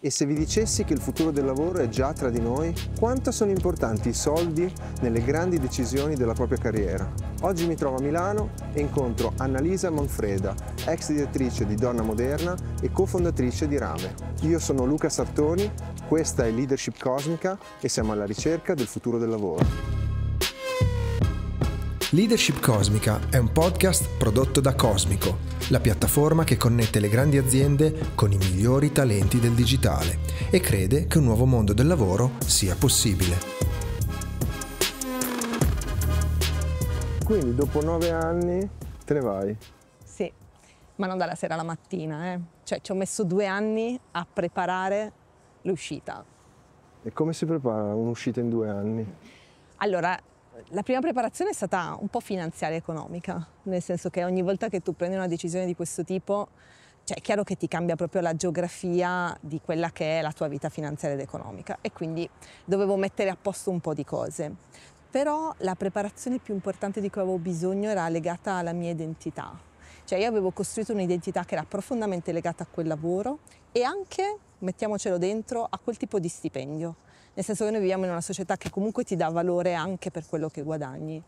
E se vi dicessi che il futuro del lavoro è già tra di noi, quanto sono importanti i soldi nelle grandi decisioni della propria carriera? Oggi mi trovo a Milano e incontro Annalisa Manfreda, ex direttrice di Donna Moderna e cofondatrice di Rame. Io sono Luca Sartoni, questa è Leadership Cosmica e siamo alla ricerca del futuro del lavoro. Leadership Cosmica è un podcast prodotto da Cosmico, la piattaforma che connette le grandi aziende con i migliori talenti del digitale e crede che un nuovo mondo del lavoro sia possibile. Quindi dopo nove anni te ne vai? Sì, ma non dalla sera alla mattina, eh. Cioè ci ho messo due anni a preparare l'uscita. E come si prepara un'uscita in due anni? Allora, la prima preparazione è stata un po' finanziaria e economica, nel senso che ogni volta che tu prendi una decisione di questo tipo, cioè è chiaro che ti cambia proprio la geografia di quella che è la tua vita finanziaria ed economica e quindi dovevo mettere a posto un po' di cose. Però la preparazione più importante di cui avevo bisogno era legata alla mia identità, cioè io avevo costruito un'identità che era profondamente legata a quel lavoro e anche, mettiamocelo dentro, a quel tipo di stipendio nel senso che noi viviamo in una società che comunque ti dà valore anche per quello che guadagni.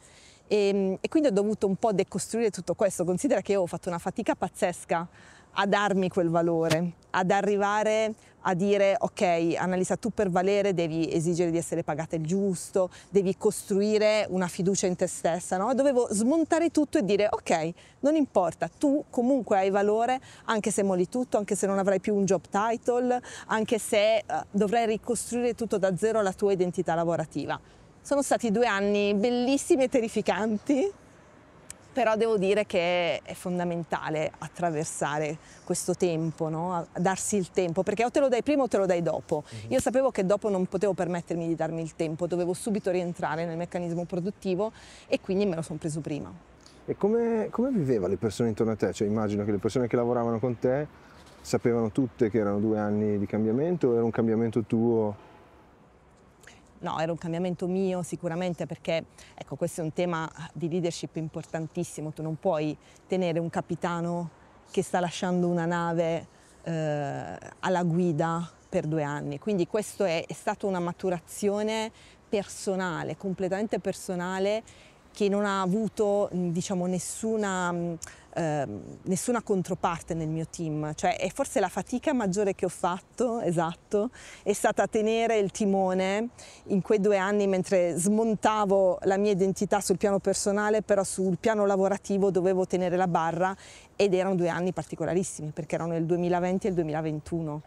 E, ehm, e quindi ho dovuto un po' decostruire tutto questo, considera che io ho fatto una fatica pazzesca a darmi quel valore, ad arrivare a dire ok Annalisa tu per valere devi esigere di essere pagata il giusto, devi costruire una fiducia in te stessa, no? dovevo smontare tutto e dire ok non importa, tu comunque hai valore anche se molli tutto, anche se non avrai più un job title, anche se uh, dovrai ricostruire tutto da zero la tua identità lavorativa. Sono stati due anni bellissimi e terrificanti, però devo dire che è fondamentale attraversare questo tempo, no? darsi il tempo, perché o te lo dai prima o te lo dai dopo. Uh-huh. Io sapevo che dopo non potevo permettermi di darmi il tempo, dovevo subito rientrare nel meccanismo produttivo e quindi me lo sono preso prima. E come, come viveva le persone intorno a te? Cioè immagino che le persone che lavoravano con te sapevano tutte che erano due anni di cambiamento, o era un cambiamento tuo No, era un cambiamento mio sicuramente perché, ecco, questo è un tema di leadership importantissimo, tu non puoi tenere un capitano che sta lasciando una nave eh, alla guida per due anni, quindi questo è, è stata una maturazione personale, completamente personale che non ha avuto diciamo, nessuna Ehm, nessuna controparte nel mio team, cioè è forse la fatica maggiore che ho fatto, esatto, è stata tenere il timone in quei due anni mentre smontavo la mia identità sul piano personale, però sul piano lavorativo dovevo tenere la barra ed erano due anni particolarissimi perché erano il 2020 e il 2021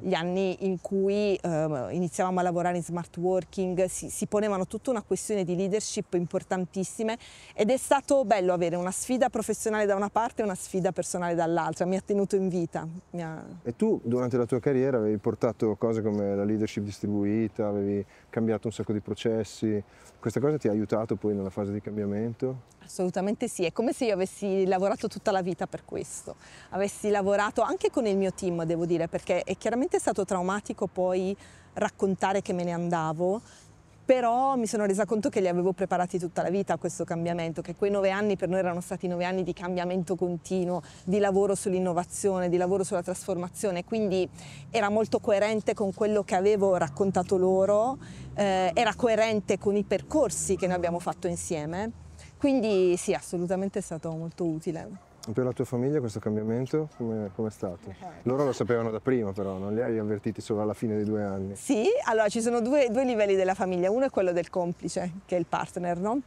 gli anni in cui eh, iniziavamo a lavorare in smart working, si, si, ponevano tutta una questione di leadership importantissime ed è stato bello avere una sfida professionale da una parte e una sfida personale dall'altra, mi ha tenuto in vita. Ha... E tu durante la tua carriera avevi portato cose come la leadership distribuita, avevi cambiato un sacco di processi. Questa cosa ti ha aiutato poi nella fase di cambiamento? Assolutamente sì, è come se io avessi lavorato tutta la vita per questo, avessi lavorato anche con il mio team, devo dire, perché è chiaramente stato traumatico poi raccontare che me ne andavo però mi sono resa conto che li avevo preparati tutta la vita a questo cambiamento, che quei nove anni per noi erano stati nove anni di cambiamento continuo, di lavoro sull'innovazione, di lavoro sulla trasformazione, quindi era molto coerente con quello che avevo raccontato loro, eh, era coerente con i percorsi che noi abbiamo fatto insieme, quindi sì, assolutamente è stato molto utile. Per la tua famiglia questo cambiamento come è stato? Loro lo sapevano da prima però, non li hai avvertiti solo alla fine dei due anni? Sì, allora ci sono due, due livelli della famiglia, uno è quello del complice, che è il partner, no?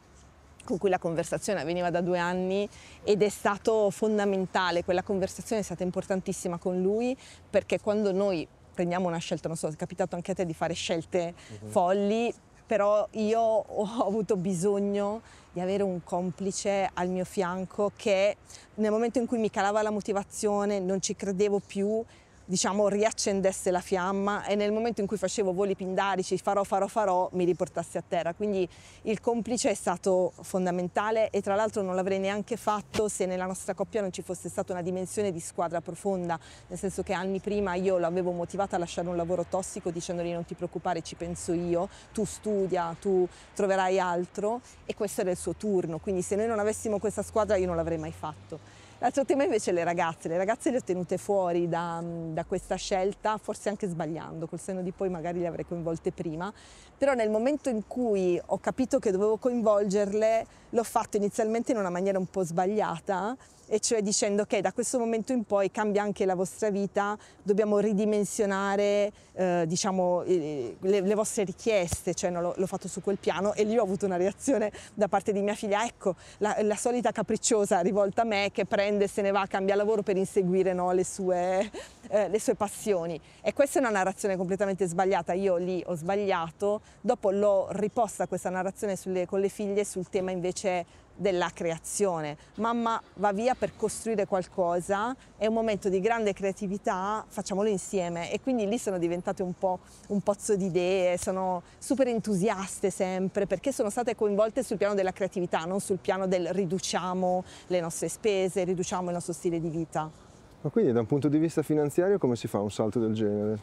con cui la conversazione avveniva da due anni ed è stato fondamentale, quella conversazione è stata importantissima con lui perché quando noi prendiamo una scelta, non so, è capitato anche a te di fare scelte uh mhm. -huh. folli, però io ho avuto bisogno di avere un complice al mio fianco che nel momento in cui mi calava la motivazione, non ci credevo più, diciamo riaccendesse la fiamma e nel momento in cui facevo voli pindarici, farò, farò, farò, mi riportasse a terra. Quindi il complice è stato fondamentale e tra l'altro non l'avrei neanche fatto se nella nostra coppia non ci fosse stata una dimensione di squadra profonda, nel senso che anni prima io l'avevo motivata a lasciare un lavoro tossico dicendogli non ti preoccupare, ci penso io, tu studia, tu troverai altro e questo era il suo turno, quindi se noi non avessimo questa squadra io non l'avrei mai fatto. L'altro tema invece è le ragazze, le ragazze le ho tenute fuori da, mm, da, questa scelta, forse anche sbagliando, col senno di poi magari le avrei coinvolte prima, però nel momento in cui ho capito che dovevo coinvolgerle l'ho fatto inizialmente in una maniera un po' sbagliata, e cioè dicendo che da questo momento in poi cambia anche la vostra vita, dobbiamo ridimensionare eh, diciamo, le, le, vostre richieste, cioè no, l'ho, fatto su quel piano e lì ho avuto una reazione da parte di mia figlia, ecco la, la solita capricciosa rivolta a me che prende se ne va, cambia lavoro per inseguire no, le, sue, eh, le sue passioni e questa è una narrazione completamente sbagliata, io lì ho sbagliato, dopo l'ho riposta questa narrazione sulle, con le figlie sul tema invece della creazione. Mamma va via per costruire qualcosa, è un momento di grande creatività, facciamolo insieme e quindi lì sono diventate un po' un pozzo di idee, sono super entusiaste sempre perché sono state coinvolte sul piano della creatività, non sul piano del riduciamo le nostre spese, riduciamo il nostro stile di vita. Ma quindi da un punto di vista finanziario come si fa un salto del genere?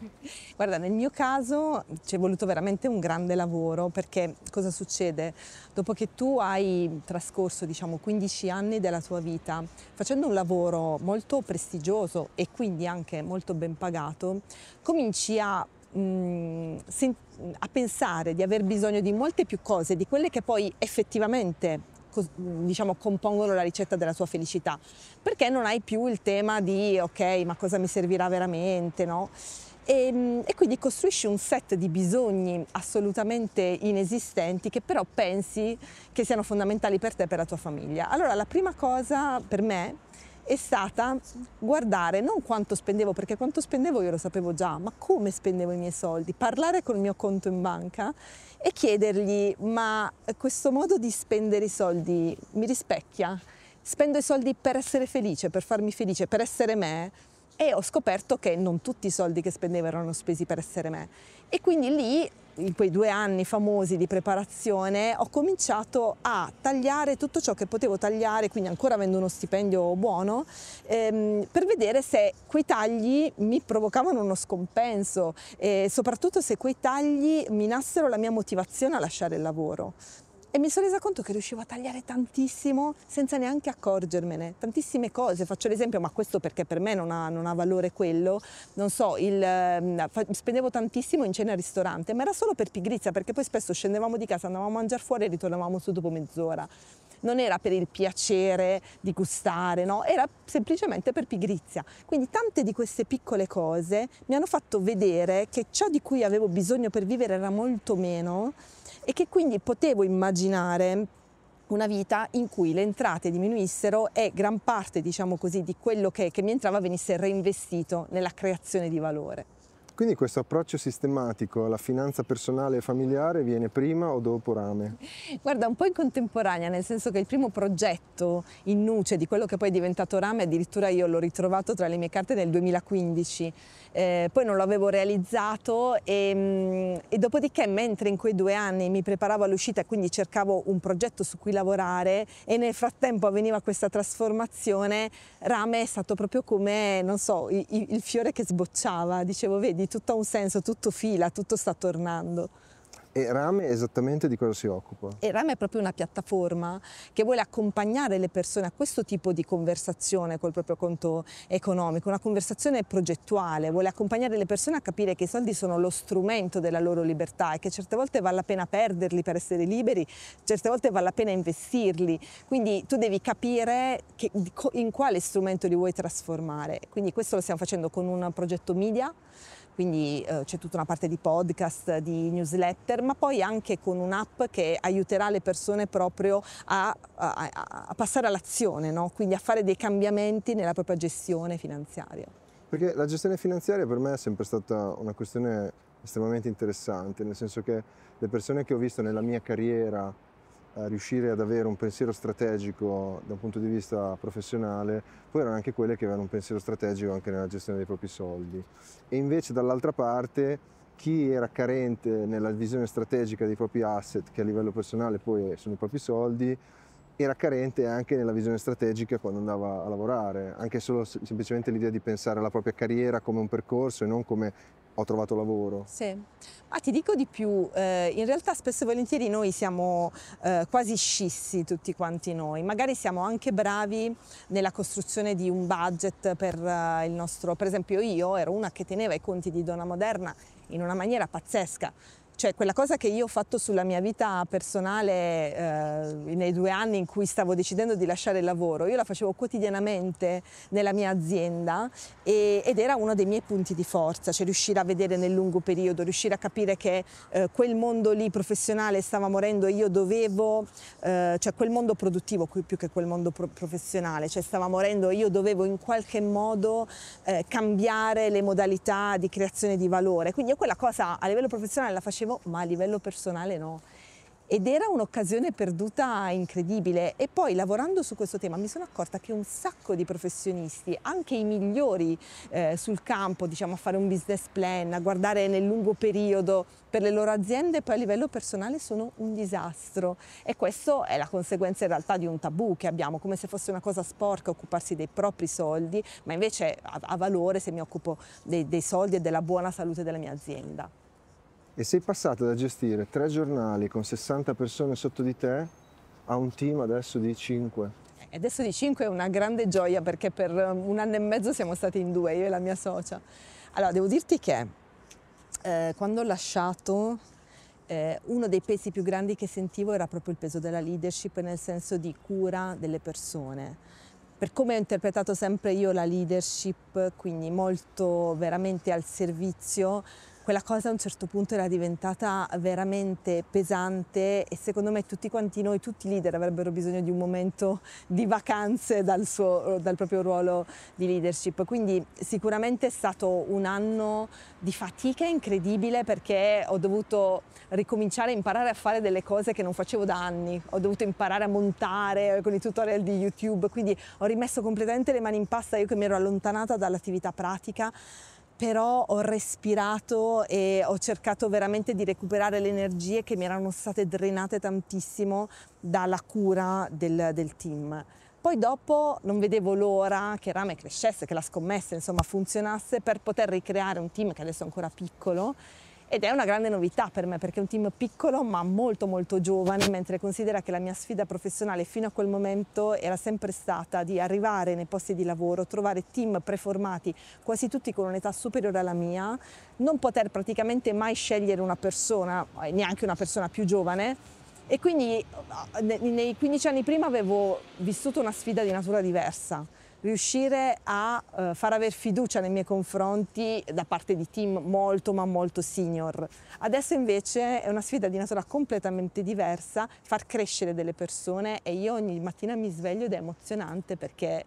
Guarda, nel mio caso ci è voluto veramente un grande lavoro perché cosa succede? Dopo che tu hai trascorso diciamo 15 anni della tua vita facendo un lavoro molto prestigioso e quindi anche molto ben pagato, cominci a mm, a pensare di aver bisogno di molte più cose di quelle che poi effettivamente diciamo, compongono la ricetta della tua felicità, perché non hai più il tema di ok, ma cosa mi servirà veramente, no? E, ehm, e, quindi costruisci un set di bisogni assolutamente inesistenti che però pensi che siano fondamentali per te e per la tua famiglia. Allora la prima cosa per me è stata guardare non quanto spendevo, perché quanto spendevo io lo sapevo già, ma come spendevo i miei soldi, parlare col mio conto in banca e chiedergli ma questo modo di spendere i soldi mi rispecchia? Spendo i soldi per essere felice, per farmi felice, per essere me? E ho scoperto che non tutti i soldi che spendevo erano spesi per essere me. E quindi lì in quei due anni famosi di preparazione ho cominciato a tagliare tutto ciò che potevo tagliare, quindi ancora avendo uno stipendio buono, ehm, per vedere se quei tagli mi provocavano uno scompenso e soprattutto se quei tagli minassero la mia motivazione a lasciare il lavoro e mi sono resa conto che riuscivo a tagliare tantissimo senza neanche accorgermene, tantissime cose, faccio l'esempio, ma questo perché per me non ha, non ha valore quello, non so, il, ehm, spendevo tantissimo in cena al ristorante, ma era solo per pigrizia, perché poi spesso scendevamo di casa, andavamo a mangiare fuori e ritornavamo su dopo mezz'ora non era per il piacere di gustare, no? era semplicemente per pigrizia. Quindi tante di queste piccole cose mi hanno fatto vedere che ciò di cui avevo bisogno per vivere era molto meno e che quindi potevo immaginare una vita in cui le entrate diminuissero e gran parte, diciamo così, di quello che, che mi entrava venisse reinvestito nella creazione di valore. Quindi questo approccio sistematico alla finanza personale e familiare viene prima o dopo Rame? Guarda, un po' in contemporanea, nel senso che il primo progetto in nuce di quello che poi è diventato Rame, addirittura io l'ho ritrovato tra le mie carte nel 2015, eh, poi non l'avevo realizzato e, mm, e dopodiché mentre in quei due anni mi preparavo all'uscita e quindi cercavo un progetto su cui lavorare e nel frattempo avveniva questa trasformazione, Rame è stato proprio come, non so, il, il fiore che sbocciava, dicevo vedi quindi tutto ha un senso, tutto fila, tutto sta tornando. E Rame esattamente di cosa si occupa? E Rame è proprio una piattaforma che vuole accompagnare le persone a questo tipo di conversazione col proprio conto economico, una conversazione progettuale, vuole accompagnare le persone a capire che i soldi sono lo strumento della loro libertà e che certe volte vale la pena perderli per essere liberi, certe volte vale la pena investirli, quindi tu devi capire che, in quale strumento li vuoi trasformare. Quindi questo lo stiamo facendo con un progetto media quindi eh, c'è tutta una parte di podcast, di newsletter, ma poi anche con un'app che aiuterà le persone proprio a, a, a passare all'azione, no? quindi a fare dei cambiamenti nella propria gestione finanziaria. Perché la gestione finanziaria per me è sempre stata una questione estremamente interessante, nel senso che le persone che ho visto nella mia carriera riuscire ad avere un pensiero strategico da un punto di vista professionale, poi erano anche quelle che avevano un pensiero strategico anche nella gestione dei propri soldi. E invece dall'altra parte chi era carente nella visione strategica dei propri asset, che a livello personale poi sono i propri soldi, era carente anche nella visione strategica quando andava a lavorare, anche solo semplicemente l'idea di pensare alla propria carriera come un percorso e non come ho trovato lavoro. Sì, ma ti dico di più, eh, in realtà spesso e volentieri noi siamo eh, quasi scissi tutti quanti noi, magari siamo anche bravi nella costruzione di un budget per eh, il nostro, per esempio io ero una che teneva i conti di Donna Moderna in una maniera pazzesca, cioè quella cosa che io ho fatto sulla mia vita personale eh, nei due anni in cui stavo decidendo di lasciare il lavoro, io la facevo quotidianamente nella mia azienda e, ed era uno dei miei punti di forza, cioè riuscire a vedere nel lungo periodo, riuscire a capire che eh, quel mondo lì professionale stava morendo e io dovevo, eh, cioè quel mondo produttivo più che quel mondo pro professionale, cioè stava morendo e io dovevo in qualche modo eh, cambiare le modalità di creazione di valore. Quindi io quella cosa a livello professionale la facevo benissimo, ma a livello personale no. Ed era un'occasione perduta incredibile e poi lavorando su questo tema mi sono accorta che un sacco di professionisti, anche i migliori eh, sul campo, diciamo a fare un business plan, a guardare nel lungo periodo per le loro aziende, poi a livello personale sono un disastro e questa è la conseguenza in realtà di un tabù che abbiamo, come se fosse una cosa sporca occuparsi dei propri soldi, ma invece ha, valore se mi occupo dei, dei soldi e della buona salute della mia azienda e sei passata da gestire tre giornali con 60 persone sotto di te a un team adesso di 5. E eh, adesso di 5 è una grande gioia perché per um, un anno e mezzo siamo stati in due, io e la mia socia. Allora, devo dirti che eh, quando ho lasciato eh, uno dei pesi più grandi che sentivo era proprio il peso della leadership nel senso di cura delle persone. Per come ho interpretato sempre io la leadership, quindi molto veramente al servizio quella cosa a un certo punto era diventata veramente pesante e secondo me tutti quanti noi, tutti i leader avrebbero bisogno di un momento di vacanze dal, suo, dal proprio ruolo di leadership. Quindi sicuramente è stato un anno di fatica incredibile perché ho dovuto ricominciare a imparare a fare delle cose che non facevo da anni, ho dovuto imparare a montare con i tutorial di YouTube, quindi ho rimesso completamente le mani in pasta, io che mi ero allontanata dall'attività pratica però ho respirato e ho cercato veramente di recuperare le energie che mi erano state drenate tantissimo dalla cura del, del team. Poi dopo non vedevo l'ora che Rame crescesse, che la scommessa insomma funzionasse per poter ricreare un team che adesso è ancora piccolo ed è una grande novità per me perché è un team piccolo ma molto molto giovane, mentre considera che la mia sfida professionale fino a quel momento era sempre stata di arrivare nei posti di lavoro, trovare team preformati, quasi tutti con un'età superiore alla mia, non poter praticamente mai scegliere una persona, neanche una persona più giovane, e quindi nei 15 anni prima avevo vissuto una sfida di natura diversa riuscire a eh, far avere fiducia nei miei confronti da parte di team molto ma molto senior. Adesso invece è una sfida di natura completamente diversa, far crescere delle persone e io ogni mattina mi sveglio ed è emozionante perché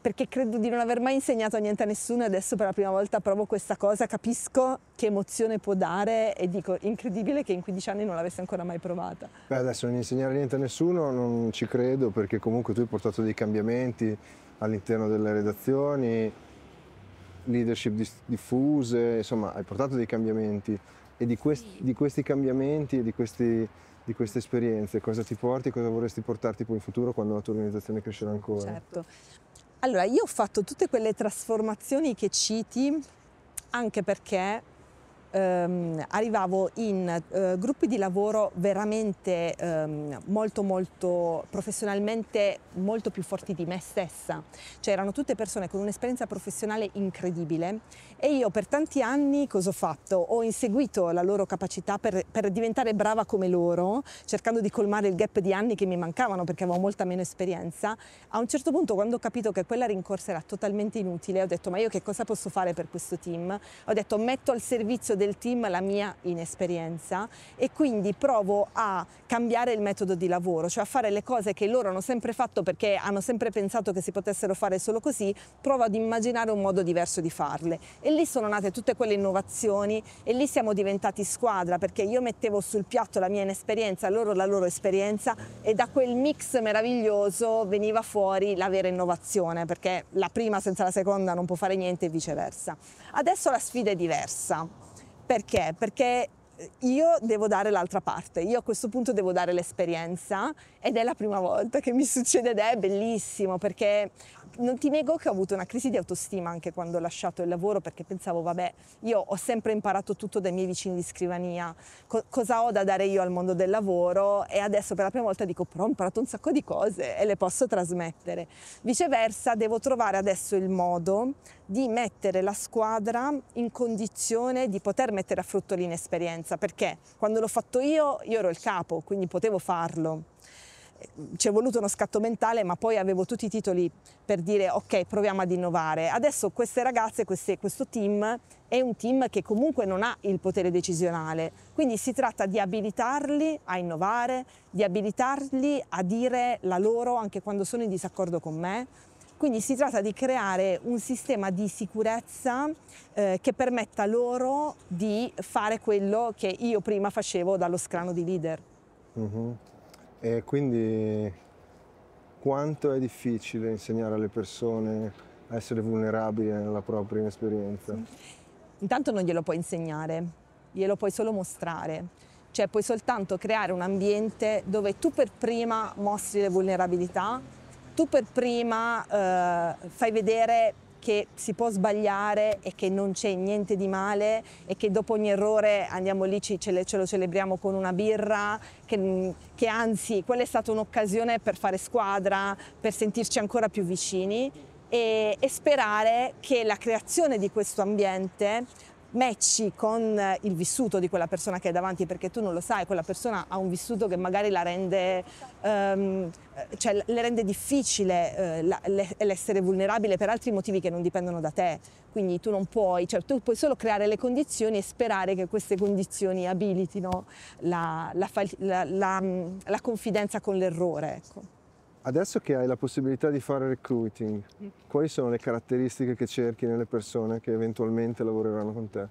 perché credo di non aver mai insegnato niente a nessuno e adesso per la prima volta provo questa cosa, capisco che emozione può dare e dico incredibile che in 15 anni non l'avessi ancora mai provata. Beh adesso non insegnare niente a nessuno non ci credo perché comunque tu hai portato dei cambiamenti, all'interno delle redazioni, leadership diffuse, insomma hai portato dei cambiamenti e di, questi, di questi cambiamenti e di, questi, di, queste esperienze cosa ti porti, e cosa vorresti portarti poi in futuro quando la tua organizzazione crescerà ancora? Certo. Allora, io ho fatto tutte quelle trasformazioni che citi anche perché ehm, arrivavo in eh, gruppi di lavoro veramente ehm, molto molto professionalmente molto più forti di me stessa, cioè erano tutte persone con un'esperienza professionale incredibile e io per tanti anni cosa ho fatto? Ho inseguito la loro capacità per, per diventare brava come loro, cercando di colmare il gap di anni che mi mancavano perché avevo molta meno esperienza. A un certo punto quando ho capito che quella rincorsa era totalmente inutile, ho detto ma io che cosa posso fare per questo team? Ho detto metto al servizio del team la mia inesperienza e quindi provo a cambiare il metodo di lavoro, cioè a fare le cose che loro hanno sempre fatto perché hanno sempre pensato che si potessero fare solo così, provo ad immaginare un modo diverso di farle. E lì sono nate tutte quelle innovazioni e lì siamo diventati squadra perché io mettevo sul piatto la mia inesperienza, loro la loro esperienza e da quel mix meraviglioso veniva fuori la vera innovazione perché la prima senza la seconda non può fare niente e viceversa. Adesso la sfida è diversa. Perché? Perché eh, io devo dare l'altra parte, io a questo punto devo dare l'esperienza ed è la prima volta che mi succede ed è bellissimo perché non ti nego che ho avuto una crisi di autostima anche quando ho lasciato il lavoro perché pensavo, vabbè, io ho sempre imparato tutto dai miei vicini di scrivania, co- cosa ho da dare io al mondo del lavoro e adesso per la prima volta dico, però ho imparato un sacco di cose e le posso trasmettere. Viceversa, devo trovare adesso il modo di mettere la squadra in condizione di poter mettere a frutto l'inesperienza, perché quando l'ho fatto io, io ero il capo, quindi potevo farlo ci è voluto uno scatto mentale, ma poi avevo tutti i titoli per dire ok, proviamo ad innovare. Adesso queste ragazze, queste, questo team è un team che comunque non ha il potere decisionale, quindi si tratta di abilitarli a innovare, di abilitarli a dire la loro anche quando sono in disaccordo con me. Quindi si tratta di creare un sistema di sicurezza eh, che permetta loro di fare quello che io prima facevo dallo scrano di leader. Mm-hmm. E quindi quanto è difficile insegnare alle persone a essere vulnerabili nella propria esperienza? Intanto non glielo puoi insegnare, glielo puoi solo mostrare. Cioè puoi soltanto creare un ambiente dove tu per prima mostri le vulnerabilità, tu per prima eh, fai vedere che si può sbagliare e che non c'è niente di male e che dopo ogni errore andiamo lì, ce, ce lo celebriamo con una birra, che, mm, che anzi quella è stata un'occasione per fare squadra, per sentirci ancora più vicini e, e sperare che la creazione di questo ambiente matchi con eh, il vissuto di quella persona che è davanti perché tu non lo sai, quella persona ha un vissuto che magari la rende, um, cioè, le rende difficile uh, l'essere vulnerabile per altri motivi che non dipendono da te. Quindi tu non puoi, cioè, tu puoi solo creare le condizioni e sperare che queste condizioni abilitino la, la, la, mm, la confidenza con l'errore. Ecco. Adesso che hai la possibilità di fare recruiting, quali sono le caratteristiche che cerchi nelle persone che eventualmente lavoreranno con te?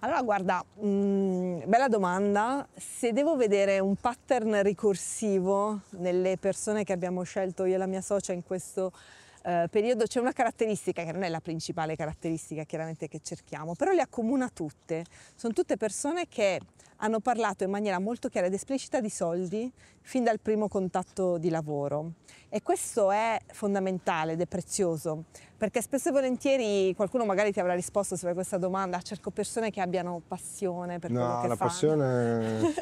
Allora guarda, mh, mm, bella domanda, se devo vedere un pattern ricorsivo nelle persone che abbiamo scelto io e la mia socia in questo eh, periodo c'è una caratteristica che non è la principale caratteristica chiaramente che cerchiamo, però le accomuna tutte, sono tutte persone che hanno parlato in maniera molto chiara ed esplicita di soldi fin dal primo contatto di lavoro e questo è fondamentale ed è prezioso perché spesso e volentieri qualcuno magari ti avrà risposto su questa domanda cerco persone che abbiano passione per no, quello che la passione...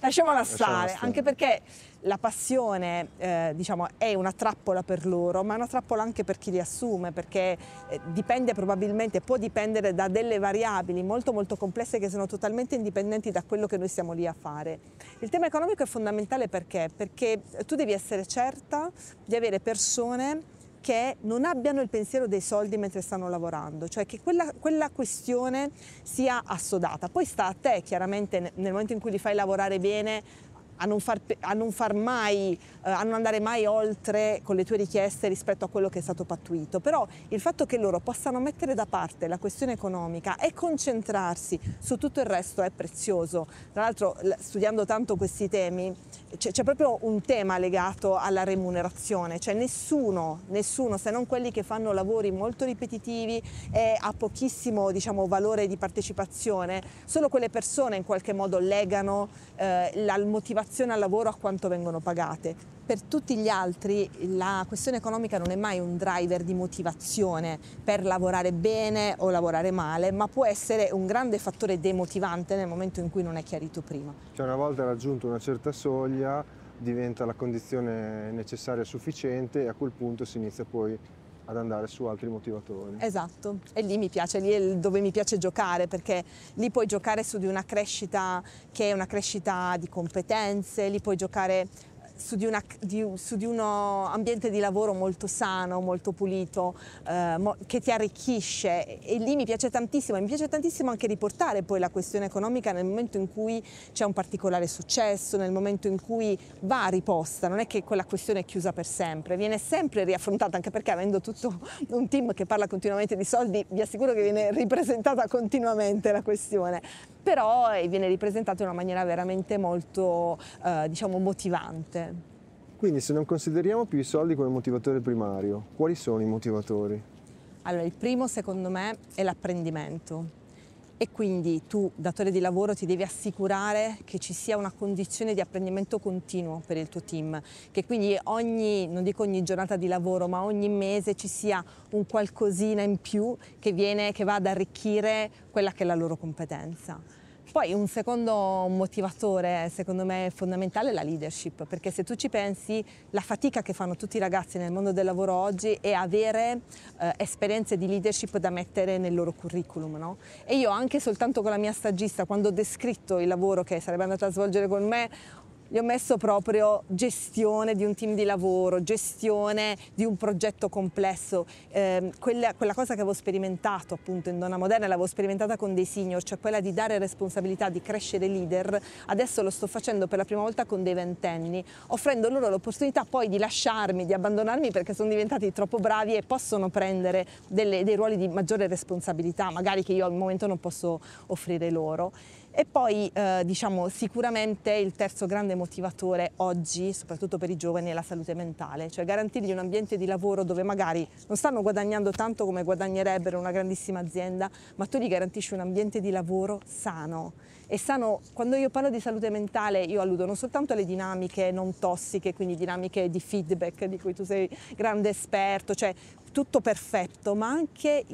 lasciamola stare anche perché la passione eh, diciamo, è una trappola per loro ma è una trappola anche per chi li assume perché eh, dipende probabilmente può dipendere da delle variabili molto molto complesse che sono totalmente indipendenti da quello che noi siamo lì a fare. Il tema economico è fondamentale perché? Perché eh, tu devi essere certa di avere persone che non abbiano il pensiero dei soldi mentre stanno lavorando, cioè che quella, quella, questione sia assodata. Poi sta a te chiaramente nel momento in cui li fai lavorare bene a non, far, a non, far, mai, eh, a non andare mai oltre con le tue richieste rispetto a quello che è stato pattuito. Però il fatto che loro possano mettere da parte la questione economica e concentrarsi su tutto il resto è prezioso. Tra l'altro studiando tanto questi temi c'è proprio un tema legato alla remunerazione, cioè nessuno, nessuno se non quelli che fanno lavori molto ripetitivi e a pochissimo diciamo, valore di partecipazione, solo quelle persone in qualche modo legano eh, la motivazione relazione al lavoro a quanto vengono pagate. Per tutti gli altri la questione economica non è mai un driver di motivazione per lavorare bene o lavorare male, ma può essere un grande fattore demotivante nel momento in cui non è chiarito prima. Cioè una volta raggiunto una certa soglia diventa la condizione necessaria e sufficiente e a quel punto si inizia poi ad andare su altri motivatori. Esatto, e lì mi piace, lì è dove mi piace giocare perché lì puoi giocare su di una crescita che è una crescita di competenze, lì puoi giocare su di, una, di, su di uno ambiente di lavoro molto sano, molto pulito, eh, mo, che ti arricchisce e lì mi piace tantissimo mi piace tantissimo anche riportare poi la questione economica nel momento in cui c'è un particolare successo, nel momento in cui va riposta, non è che quella questione è chiusa per sempre, viene sempre riaffrontata anche perché avendo tutto un team che parla continuamente di soldi vi assicuro che viene ripresentata continuamente la questione però eh, viene ripresentato in una maniera veramente molto eh, diciamo motivante. Quindi se non consideriamo più i soldi come motivatore primario, quali sono i motivatori? Allora, il primo secondo me è l'apprendimento e quindi tu, datore di lavoro, ti devi assicurare che ci sia una condizione di apprendimento continuo per il tuo team, che quindi ogni, non dico ogni giornata di lavoro, ma ogni mese ci sia un qualcosina in più che, viene, che va ad arricchire quella che è la loro competenza. Poi un secondo motivatore secondo me fondamentale è la leadership, perché se tu ci pensi la fatica che fanno tutti i ragazzi nel mondo del lavoro oggi è avere eh, esperienze di leadership da mettere nel loro curriculum. No? E io anche soltanto con la mia stagista, quando ho descritto il lavoro che sarebbe andata a svolgere con me, gli ho messo proprio gestione di un team di lavoro, gestione di un progetto complesso, eh, quella, quella, cosa che avevo sperimentato appunto in Donna Moderna, l'avevo sperimentata con dei senior, cioè quella di dare responsabilità, di crescere leader, adesso lo sto facendo per la prima volta con dei ventenni, offrendo loro l'opportunità poi di lasciarmi, di abbandonarmi perché sono diventati troppo bravi e possono prendere delle, dei ruoli di maggiore responsabilità, magari che io al momento non posso offrire loro. E poi eh, diciamo sicuramente il terzo grande motivatore oggi, soprattutto per i giovani, è la salute mentale, cioè garantirgli un ambiente di lavoro dove magari non stanno guadagnando tanto come guadagnerebbero una grandissima azienda, ma tu gli garantisci un ambiente di lavoro sano. E sano, quando io parlo di salute mentale io alludo non soltanto alle dinamiche non tossiche, quindi dinamiche di feedback di cui tu sei grande esperto, cioè tutto perfetto, ma anche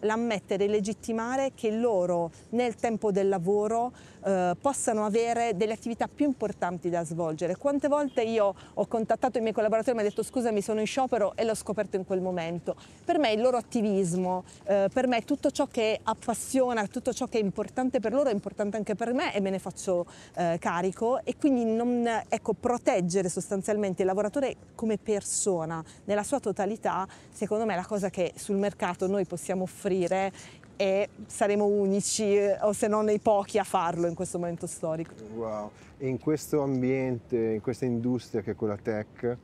l'ammettere e legittimare che loro nel tempo del lavoro eh, possano avere delle attività più importanti da svolgere. Quante volte io ho contattato i miei collaboratori e mi hanno detto scusami sono in sciopero e l'ho scoperto in quel momento. Per me il loro attivismo, eh, per me tutto ciò che appassiona, tutto ciò che è importante per loro è importante anche per me e me ne faccio eh, carico e quindi non, ecco, proteggere sostanzialmente il lavoratore come persona nella sua totalità secondo me è la cosa che sul mercato noi possiamo offrire e saremo unici eh, o se non nei pochi a farlo in questo momento storico. Wow, e in questo ambiente, in questa industria che è quella tech,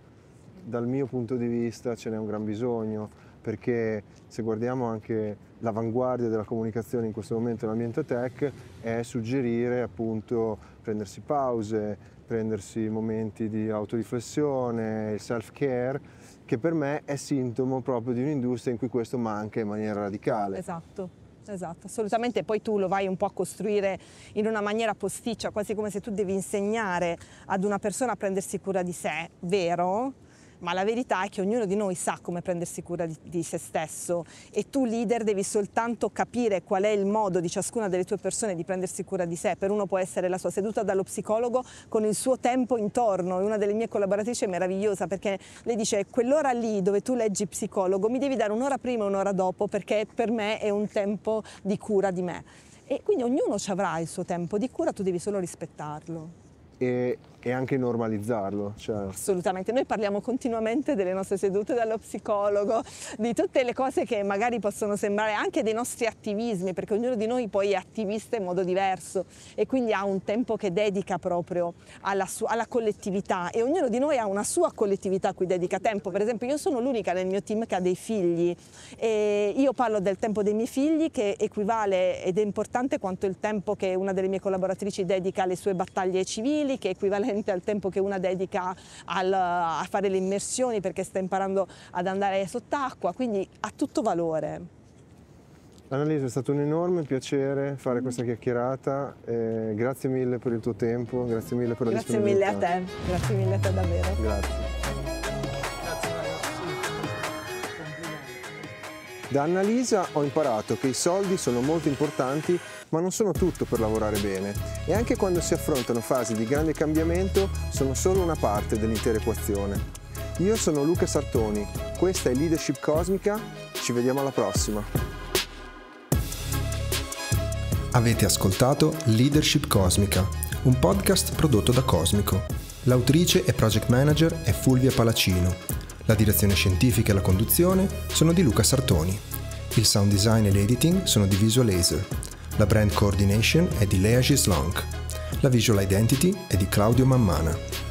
dal mio punto di vista ce n'è un gran bisogno perché se guardiamo anche l'avanguardia della comunicazione in questo momento nell'ambiente tech è suggerire appunto prendersi pause, prendersi momenti di autoriflessione, self-care che per me è sintomo proprio di un'industria in cui questo manca in maniera radicale. Esatto. Esatto, assolutamente. Poi tu lo vai un po' a costruire in una maniera posticcia, quasi come se tu devi insegnare ad una persona a prendersi cura di sé, vero? ma la verità è che ognuno di noi sa come prendersi cura di, di se stesso e tu leader devi soltanto capire qual è il modo di ciascuna delle tue persone di prendersi cura di sé. Per uno può essere la sua seduta dallo psicologo con il suo tempo intorno. Una delle mie collaboratrici è meravigliosa perché lei dice quell'ora lì dove tu leggi psicologo mi devi dare un'ora prima e un'ora dopo perché per me è un tempo di cura di me. E quindi ognuno ci avrà il suo tempo di cura, tu devi solo rispettarlo. E e anche normalizzarlo. Cioè. Assolutamente, noi parliamo continuamente delle nostre sedute dallo psicologo, di tutte le cose che magari possono sembrare anche dei nostri attivismi, perché ognuno di noi poi è attivista in modo diverso e quindi ha un tempo che dedica proprio alla, sua, alla collettività e ognuno di noi ha una sua collettività a cui dedica tempo. Per esempio io sono l'unica nel mio team che ha dei figli e io parlo del tempo dei miei figli che equivale ed è importante quanto il tempo che una delle mie collaboratrici dedica alle sue battaglie civili, che equivale divertente al tempo che una dedica al, a fare le immersioni perché sta imparando ad andare sott'acqua, quindi ha tutto valore. Annalisa, è stato un enorme piacere fare questa chiacchierata, eh, grazie mille per il tuo tempo, grazie mille per la grazie disponibilità. Grazie mille a te, grazie mille a te davvero. Grazie. Da Annalisa ho imparato che i soldi sono molto importanti ma non sono tutto per lavorare bene e anche quando si affrontano fasi di grande cambiamento sono solo una parte dell'intera equazione. Io sono Luca Sartoni, questa è Leadership Cosmica, ci vediamo alla prossima. Avete ascoltato Leadership Cosmica, un podcast prodotto da Cosmico. L'autrice e project manager è Fulvia Palacino la direzione scientifica e la conduzione sono di Luca Sartoni. Il sound design e l'editing sono di Visual Laser. La brand coordination è di Lea Gislank. La visual identity è di Claudio Mammana.